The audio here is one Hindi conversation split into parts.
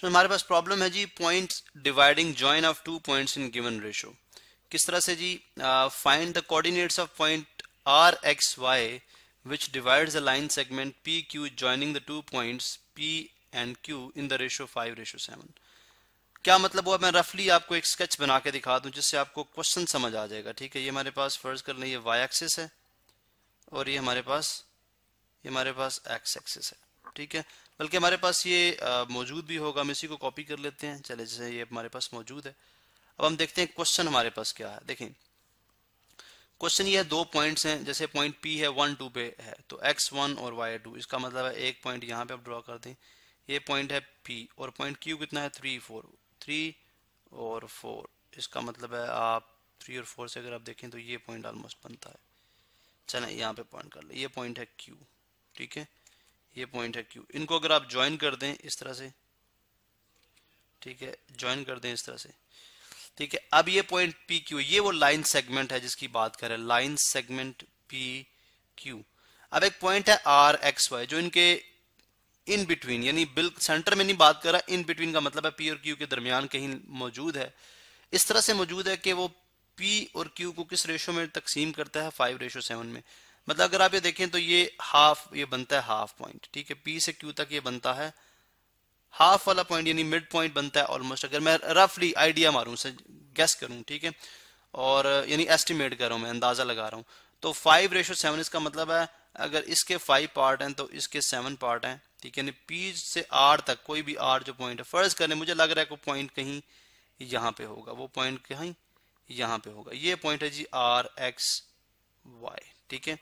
तो हमारे पास प्रॉब्लम है जी points dividing join of two points in given ratio किस तरह से जी find the coordinates of point R X Y which divides line segment P Q joining the two points P and Q in the ratio five ratio seven क्या मतलब हुआ मैं रफली आपको एक स्केच बना के दिखा दूं जिससे आपको क्वेश्चन समझ आ जाएगा ठीक है ये हमारे पास फर्ज कर लें ये वाई एक्सेस है और ये हमारे पास ये हमारे पास एक्स एक्सेस है ठीक है बल्कि हमारे पास ये मौजूद भी होगा हम इसी को कॉपी कर लेते हैं चले जैसे ये हमारे पास मौजूद है अब हम देखते हैं क्वेश्चन हमारे पास क्या है देखें क्वेश्चन ये है दो पॉइंट्स हैं जैसे पॉइंट पी है वन टू पे है तो एक्स वन और वाई टू इसका मतलब है एक पॉइंट यहाँ पे आप ड्रॉ कर दें ये पॉइंट है पी और पॉइंट क्यू कितना है थ्री फोर थ्री और फोर इसका मतलब है आप थ्री और फोर से अगर आप देखें तो ये पॉइंट ऑलमोस्ट बनता है चले यहाँ पे पॉइंट कर लें ये पॉइंट है क्यू ठीक है ये पॉइंट है क्यू इनको अगर आप ज्वाइन कर दें इस तरह से ठीक है ज्वाइन कर दें इस तरह से ठीक है अब ये पॉइंट पी क्यू ये वो लाइन सेगमेंट है जिसकी बात करें लाइन सेगमेंट पी क्यू अब एक पॉइंट है आर एक्स वाई जो इनके इन बिटवीन यानी बिल सेंटर में नहीं बात कर रहा इन बिटवीन का मतलब है पी और क्यू के दरमियान कहीं मौजूद है इस तरह से मौजूद है कि वो पी और क्यू को किस रेशो में तकसीम करता है फाइव रेशो सेवन में मतलब अगर आप ये देखें तो ये हाफ ये बनता है हाफ पॉइंट ठीक है पी से क्यू तक ये बनता है हाफ वाला पॉइंट यानी मिड पॉइंट बनता है ऑलमोस्ट अगर मैं रफली आइडिया मारूं से गैस करूं ठीक है और यानी एस्टिमेट कर रहा हूं मैं अंदाजा लगा रहा हूं तो फाइव रेशो सेवन इसका मतलब है अगर इसके फाइव पार्ट हैं तो इसके सेवन पार्ट हैं ठीक है यानी पी से आर तक कोई भी आर जो पॉइंट है फर्ज करें मुझे लग रहा है कोई पॉइंट कहीं यहाँ पे होगा वो पॉइंट कहीं यहाँ पे होगा ये पॉइंट है जी आर एक्स वाई ठीक है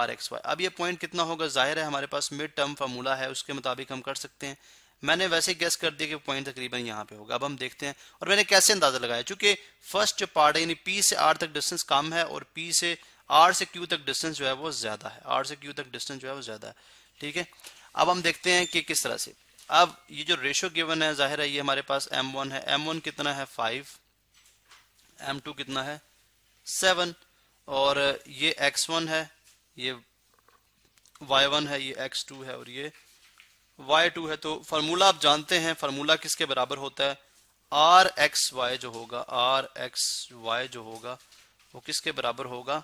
आर एक्स वाई अब ये पॉइंट कितना होगा जाहिर है हमारे पास मिड टर्म फार्मूला है उसके मुताबिक हम कर सकते हैं मैंने वैसे गैस कर दिया कि पॉइंट तकरीबन यहाँ पे होगा अब हम देखते हैं और मैंने कैसे अंदाजा लगाया चूंकि फर्स्ट जो पार्ट है यानी पी से आर तक डिस्टेंस कम है और पी से आर से क्यू तक डिस्टेंस जो है वो ज्यादा है आर से क्यू तक डिस्टेंस जो है वो ज्यादा है ठीक है अब हम देखते हैं कि किस तरह से अब ये जो रेशो गिवन है जाहिर है ये हमारे पास एम है एम कितना है फाइव एम कितना है सेवन और ये x1 है ये y1 है ये x2 है और ये y2 है तो फार्मूला आप जानते हैं फार्मूला किसके बराबर होता है आर एक्स वाई जो होगा आर एक्स वाई जो होगा वो किसके बराबर होगा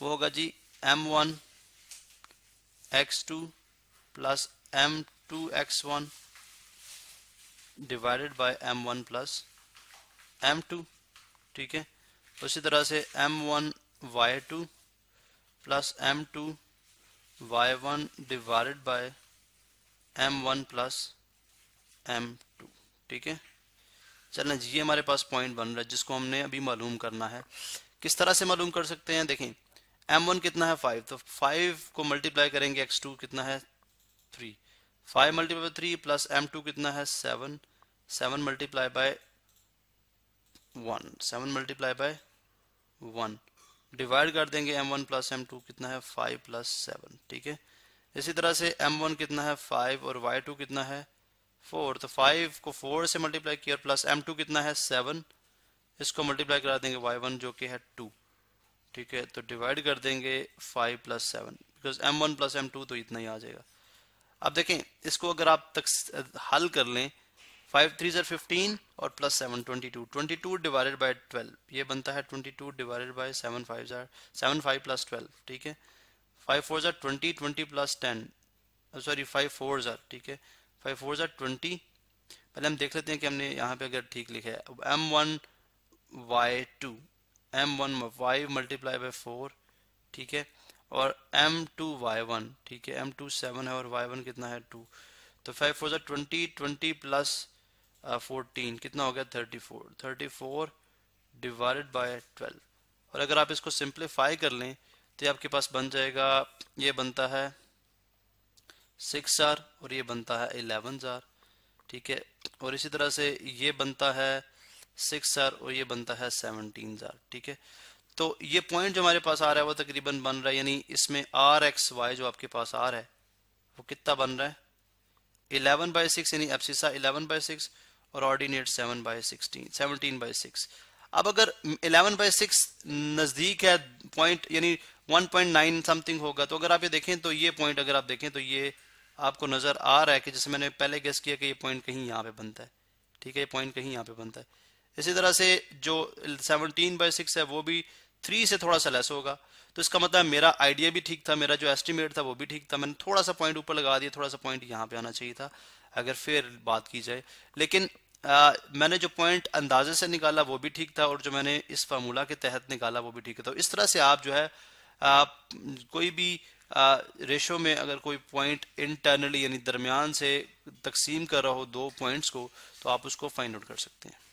वो होगा जी M one X two plus M two X one divided by M one plus M two ठीक है उसी तरह से M one Y two plus M two Y one divide by M one plus M two ठीक है चलें जी ये हमारे पास पॉइंट बन रहा है जिसको हमने अभी मालूम करना है किस तरह से मालूम कर सकते हैं देखें एम वन कितना है फाइव तो फाइव को मल्टीप्लाई करेंगे एक्स टू कितना है three five multiply by three plus M two कितना है seven seven multiply by one seven multiply by one divide कर देंगे M one plus M two कितना है फाइव प्लस सेवन ठीक है इसी तरह से एम वन कितना है फाइव और वाई टू कितना है फोर तो फाइव को फोर से मल्टीप्लाई किया प्लस एम टू कितना है सेवन इसको मल्टीप्लाई करा देंगे वाई वन जो कि है टू ठीक है तो डिवाइड कर देंगे five plus seven because M one plus M two तो इतना ही आ जाएगा अब देखें इसको अगर आप तक हल कर लें और plus seven twenty two twenty two divided by twelve ये बनता है twenty two divided by seven five जार सेवन फाइव प्लस ट्वेल्व ठीक है फाइव फोर जार twenty twenty plus ten sorry five four जार ठीक है फाइव फोर जार ट्वेंटी पहले हम देख लेते हैं कि हमने यहाँ पे अगर ठीक लिखा है अब M one Y two M one Y multiply by four ठीक है और एम टू वाई वन ठीक है एम टू सेवन है और वाई वन कितना है टू तो फाइव फोर जार twenty twenty plus fourteen uh, कितना हो गया thirty four thirty four divided by twelve और अगर आप इसको सिंप्लीफाई कर लें तो आपके पास बन जाएगा ये बनता है सिक्स आर और ये बनता है इलेवन जार ठीक है और इसी तरह से ये बनता है सिक्स आर और ये बनता है सेवनटीन जार ठीक है तो ये पॉइंट जो हमारे पास आ रहा है वो तकरीबन बन रहा है यानी इसमें आर एक्स वाई जो आपके पास आ रहा है वो कितना बन रहा है इलेवन बाई सिक्स यानी एफसीसा इलेवन बाई सिक्स और ordinate seven by sixteen seventeen by six अब अगर इलेवन बाई सिक्स नज़दीक है पॉइंट यानी वन पॉइंट नाइन समथिंग होगा तो अगर आप ये देखें तो ये पॉइंट अगर आप देखें तो ये आपको नज़र आ रहा है कि जैसे मैंने पहले गेस किया कि ये पॉइंट कहीं यहाँ पे बनता है ठीक है ये पॉइंट कहीं यहाँ पे बनता है इसी तरह से जो सेवनटीन बाई सिक्स है वो भी थ्री से थोड़ा सा लेस होगा तो इसका मतलब मेरा आइडिया भी ठीक था मेरा जो एस्टिमेट था वो भी ठीक था मैंने थोड़ा सा पॉइंट ऊपर लगा दिया थोड़ा सा पॉइंट यहाँ पे आना चाहिए था अगर फिर बात की जाए लेकिन आ, मैंने जो पॉइंट अंदाजे से निकाला वो भी ठीक था और जो मैंने इस फार्मूला के तहत निकाला वो भी ठीक था तो इस तरह से आप जो है आ, कोई भी रेशो में अगर कोई पॉइंट इंटरनली यानी दरमियान से तकसीम कर रहा हो दो पॉइंट्स को तो आप उसको फाइंड आउट कर सकते हैं